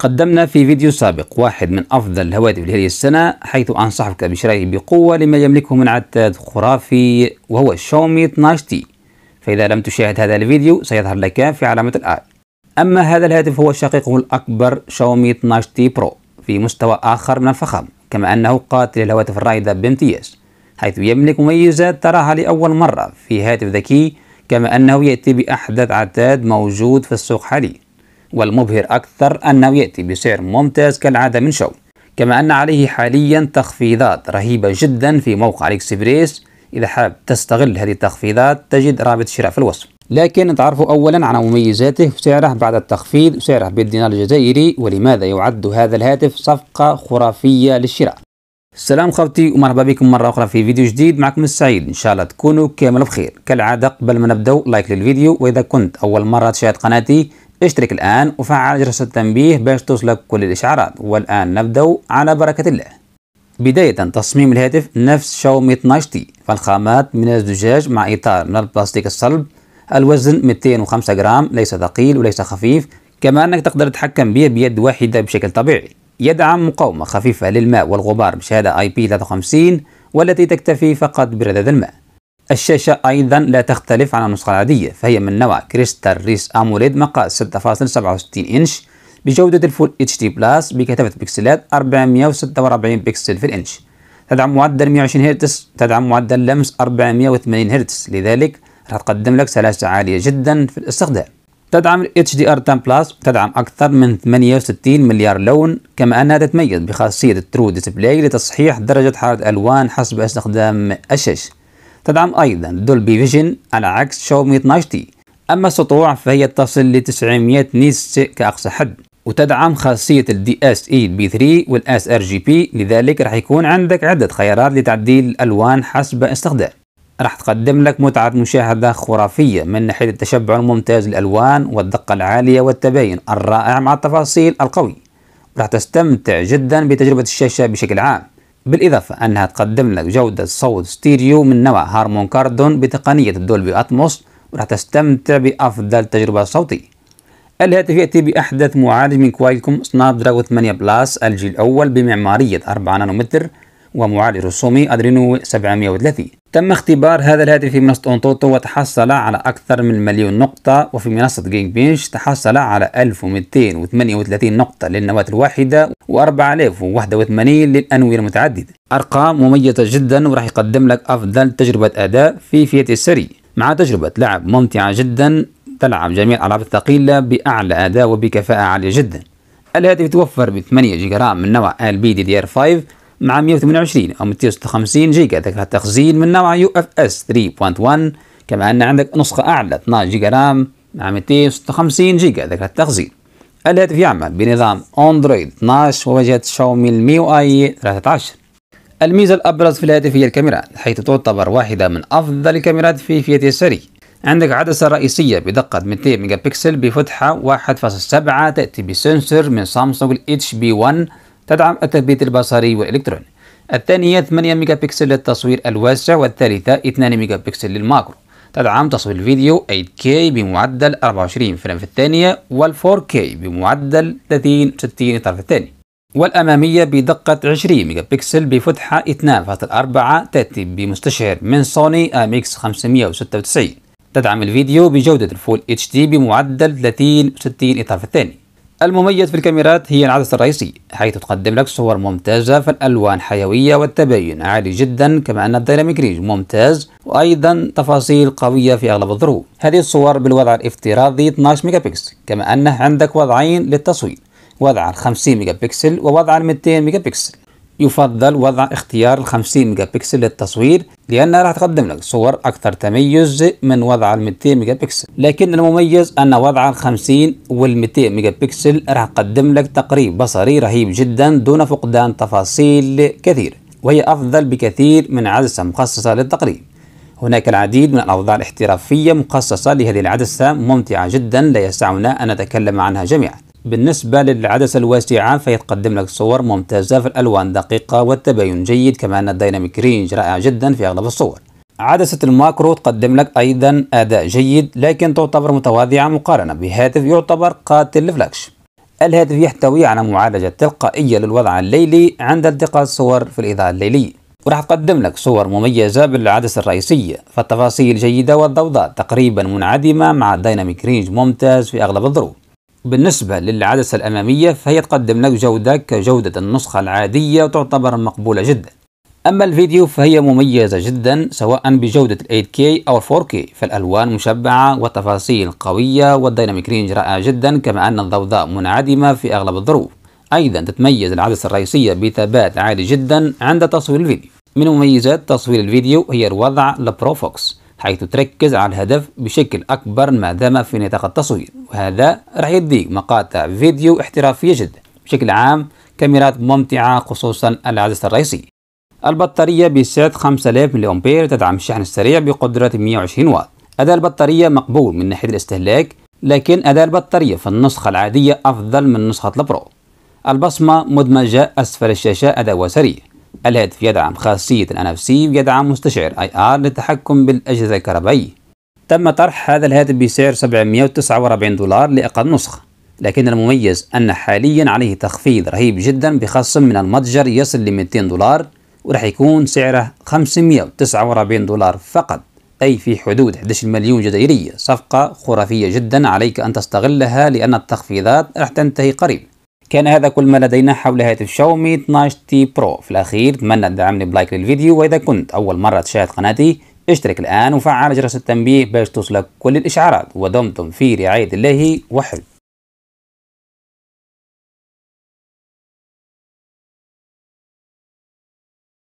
قدمنا في فيديو سابق واحد من أفضل الهواتف لهذه السنة حيث أنصحك بشرائه بقوة لما يملكه من عتاد خرافي وهو شاومي 12 تي فإذا لم تشاهد هذا الفيديو سيظهر لك في علامة الآي أما هذا الهاتف هو شقيقه الأكبر شاومي 12 تي برو في مستوى آخر من الفخم كما أنه قاتل الهواتف الرائدة بامتياز حيث يملك مميزات تراها لأول مرة في هاتف ذكي كما أنه يأتي بأحدث عتاد موجود في السوق حاليا والمبهر أكثر أنه يأتي بسعر ممتاز كالعادة من شو كما أن عليه حاليا تخفيضات رهيبة جدا في موقع الإكسبريس إذا حاب تستغل هذه التخفيضات تجد رابط الشراء في الوصف لكن تعرفوا أولا على مميزاته وسعره بعد التخفيض وسعره بالدينار الجزائري ولماذا يعد هذا الهاتف صفقة خرافية للشراء السلام خوتي ومرحبا بكم مرة أخرى في فيديو جديد معكم السعيد إن شاء الله تكونوا كامل بخير كالعادة قبل ما نبدأ لايك للفيديو وإذا كنت أول مرة تشاهد قناتي اشترك الآن وفعل جرس التنبيه باش توصلك كل الإشعارات والآن نبدأ على بركة الله بداية تصميم الهاتف نفس شاومي 12 تي فالخامات من الزجاج مع إطار من البلاستيك الصلب الوزن 205 جرام ليس ثقيل وليس خفيف كما أنك تقدر تتحكم به بيد واحدة بشكل طبيعي يدعم مقاومة خفيفة للماء والغبار بشهادة اي بي 53 والتي تكتفي فقط برذاذ الماء الشاشة أيضا لا تختلف عن النسخة العادية فهي من نوع كريستال ريس أموليد مقاس 6.67 إنش بجودة الفول اتش دي بلس بكثافة بكسلات 446 بكسل في الإنش تدعم معدل 120 هرتز تدعم معدل لمس 480 هرتز لذلك راح تقدم لك سلاسة عالية جدا في الاستخدام تدعم دي HDR10 بلس تدعم أكثر من 68 مليار لون كما أنها تتميز بخاصية الترو ديسبلاي لتصحيح درجة حرارة الألوان حسب استخدام الشاشة تدعم أيضا دولبي فيجن على عكس شاومي 12 تي أما السطوع فهي تصل ل 900 نيتس كأقصى حد وتدعم خاصية ال DSE B3 وال SRGB لذلك راح يكون عندك عدة خيارات لتعديل الألوان حسب استخدام راح تقدم لك متعة مشاهدة خرافية من ناحية التشبع الممتاز للألوان والدقة العالية والتباين الرائع مع التفاصيل القوي راح تستمتع جدا بتجربة الشاشة بشكل عام بالإضافة أنها تقدم لك جودة صوت ستيريو من نوع هارمون كاردون بتقنية دولبي أتموس وراح تستمتع بأفضل تجربة صوتية الهاتف يأتي بأحدث معالج من كوايلكوم سناب دراجون 8 بلاس الجيل الأول بمعمارية 4 نانومتر ومعالج رسومي أدرينو 730 تم اختبار هذا الهاتف في منصة أنطوطو وتحصل على أكثر من مليون نقطة وفي منصة جينج بينش تحصل على 1238 نقطة للنواة الواحدة و4081 للأنوية المتعددة أرقام مميزة جدا وراح يقدم لك أفضل تجربة أداء في فيت السري مع تجربة لعب ممتعة جدا تلعب جميع الألعاب الثقيلة بأعلى أداء وبكفاءة عالية جدا الهاتف يتوفر ب 8 جيجا رام من نوع ال بي دي ار 5 مع 128 أو 256 جيجا ذاكرة تخزين من نوع يو اف اس 3.1 كما أن عندك نسخة أعلى 12 جيجا رام مع 256 جيجا ذاكرة تخزين الهاتف يعمل بنظام اندرويد 12 وواجهة شاومي الميو اي 13 الميزة الأبرز في الهاتف هي الكاميرا حيث تعتبر واحدة من أفضل الكاميرات في فئه السري عندك عدسة رئيسية بدقة 200 ميجا بكسل بفتحة 1.7 تأتي بسنسور من سامسونج اتش بي 1 تدعم التثبيت البصري والإلكتروني الثانية 8 ميجا بكسل للتصوير الواسع والثالثة 2 ميجا بكسل للماكرو تدعم تصوير الفيديو 8K بمعدل 24 فريم في الثانية وال4K بمعدل 30 60 طرف الثاني والأمامية بدقة 20 ميجا بكسل بفتحة 2.4 تأتي بمستشعر من سوني AMX 596 تدعم الفيديو بجودة الفول اتش دي بمعدل 30 60 إطار في الثاني المميز في الكاميرات هي العدسة الرئيسي حيث تقدم لك صور ممتازة فالألوان حيوية والتباين عالي جدا كما أن الديناميك ريج ممتاز وأيضا تفاصيل قوية في أغلب الظروف هذه الصور بالوضع الافتراضي 12 ميجا بكسل كما أنه عندك وضعين للتصوير وضع 50 ميجا بكسل ووضع 200 ميجا بكسل يفضل وضع اختيار ال 50 ميجا بكسل للتصوير لأنها راح تقدم لك صور أكثر تميز من وضع ال 200 ميجا بكسل لكن المميز أن وضع ال 50 وال 200 ميجا بكسل راح تقدم لك تقريب بصري رهيب جدا دون فقدان تفاصيل كثير وهي أفضل بكثير من عدسة مخصصة للتقريب هناك العديد من الأوضاع الاحترافية مخصصة لهذه العدسة ممتعة جدا لا يسعنا أن نتكلم عنها جميعا بالنسبة للعدسة الواسعة فهي تقدم لك صور ممتازة في الألوان دقيقة والتباين جيد كما أن الديناميك رينج رائع جدا في أغلب الصور عدسة الماكرو تقدم لك أيضا أداء جيد لكن تعتبر متواضعة مقارنة بهاتف يعتبر قاتل الفلاكش الهاتف يحتوي على معالجة تلقائية للوضع الليلي عند التقاط الصور في الإضاءة الليلية وراح تقدم لك صور مميزة بالعدسة الرئيسية فالتفاصيل جيدة والضوضاء تقريبا منعدمة مع ديناميك رينج ممتاز في أغلب الظروف بالنسبة للعدسة الأمامية فهي تقدم لك جودة كجودة النسخة العادية وتعتبر مقبولة جدا أما الفيديو فهي مميزة جدا سواء بجودة ال 8K أو 4K فالألوان مشبعة وتفاصيل قوية والديناميك رينج رائع جدا كما أن الضوضاء منعدمة في أغلب الظروف أيضا تتميز العدسة الرئيسية بثبات عالي جدا عند تصوير الفيديو من مميزات تصوير الفيديو هي الوضع لبروفوكس حيث تركز على الهدف بشكل أكبر ما دام في نطاق التصوير وهذا راح يديك مقاطع فيديو احترافية جدا بشكل عام كاميرات ممتعة خصوصا العدسة الرئيسية البطارية بسعة 5000 ملي أمبير تدعم الشحن السريع بقدرة 120 واط أداء البطارية مقبول من ناحية الاستهلاك لكن أداء البطارية في النسخة العادية أفضل من نسخة البرو البصمة مدمجة أسفل الشاشة أداء سريع الهاتف يدعم خاصية ال NFC ويدعم مستشعر IR للتحكم بالأجهزة الكهربائية تم طرح هذا الهاتف بسعر 749 دولار لأقل نسخة لكن المميز أن حاليا عليه تخفيض رهيب جدا بخصم من المتجر يصل ل 200 دولار ورح يكون سعره 549 دولار فقط أي في حدود 11 مليون جزائرية صفقة خرافية جدا عليك أن تستغلها لأن التخفيضات رح تنتهي قريب كان هذا كل ما لدينا حول هاتف شاومي 12 تي برو في الأخير أتمنى تدعمني بلايك للفيديو وإذا كنت أول مرة تشاهد قناتي اشترك الآن وفعل جرس التنبيه باش توصلك كل الإشعارات ودمتم في رعاية الله وحفظه